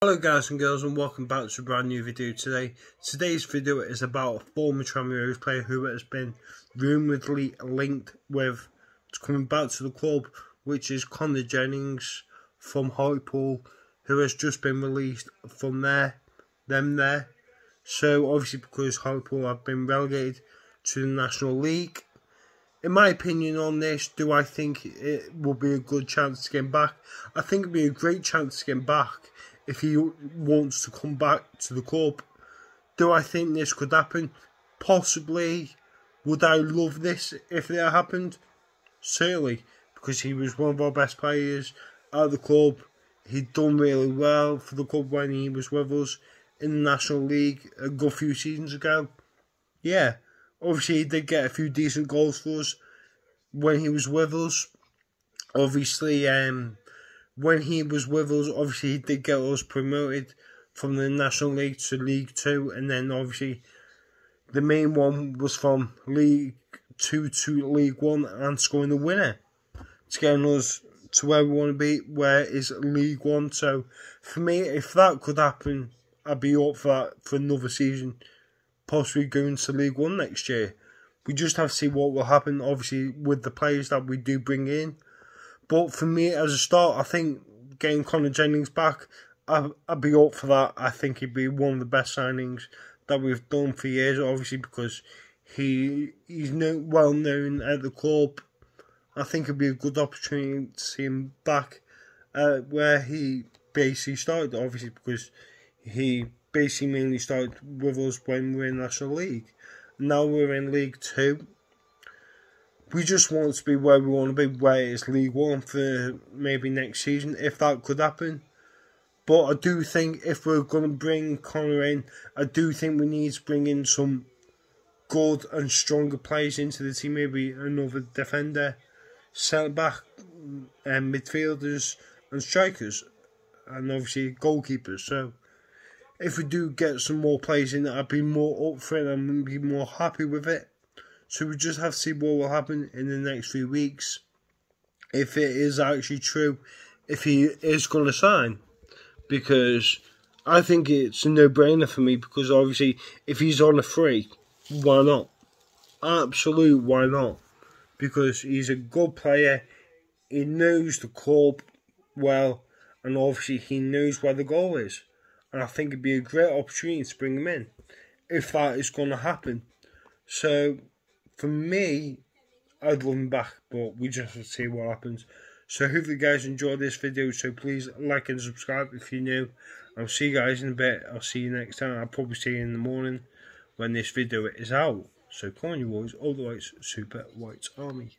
Hello guys and girls and welcome back to a brand new video today. Today's video is about a former Tranmere player who has been rumouredly linked with coming back to the club which is Connor Jennings from Hartlepool who has just been released from there, them there. So obviously because Hartlepool have been relegated to the National League. In my opinion on this, do I think it will be a good chance to get back? I think it would be a great chance to get back if he wants to come back to the club. Do I think this could happen? Possibly. Would I love this if that happened? Certainly, because he was one of our best players at the club. He'd done really well for the club when he was with us in the National League a good few seasons ago. Yeah, obviously he did get a few decent goals for us when he was with us. Obviously, um, when he was with us, obviously he did get us promoted from the National League to League Two, and then obviously the main one was from League Two to League One and scoring the winner to get us to where we want to be, where is League One. So for me, if that could happen, I'd be up for that for another season, possibly going to League One next year. We just have to see what will happen, obviously, with the players that we do bring in. But for me, as a start, I think getting Connor Jennings back, I, I'd be up for that. I think he'd be one of the best signings that we've done for years, obviously, because he he's no, well known at the club. I think it'd be a good opportunity to see him back uh, where he basically started, obviously, because he basically mainly started with us when we were in National League. Now we're in League Two we just want to be where we want to be, where it's League One for maybe next season, if that could happen. But I do think if we're going to bring Connor in, I do think we need to bring in some good and stronger players into the team, maybe another defender, centre back, and um, midfielders, and strikers, and obviously goalkeepers. So if we do get some more players in, I'd be more up for it and be more happy with it. So we just have to see what will happen in the next few weeks if it is actually true, if he is going to sign. Because I think it's a no brainer for me because obviously, if he's on a free, why not? Absolute, why not? Because he's a good player, he knows the club well, and obviously, he knows where the goal is. And I think it'd be a great opportunity to bring him in if that is going to happen. So for me, I'd love him back, but we just have to see what happens. So hopefully you guys enjoyed this video, so please like and subscribe if you're new. I'll see you guys in a bit. I'll see you next time. I'll probably see you in the morning when this video is out. So come on you boys, all the lights, Super White Army.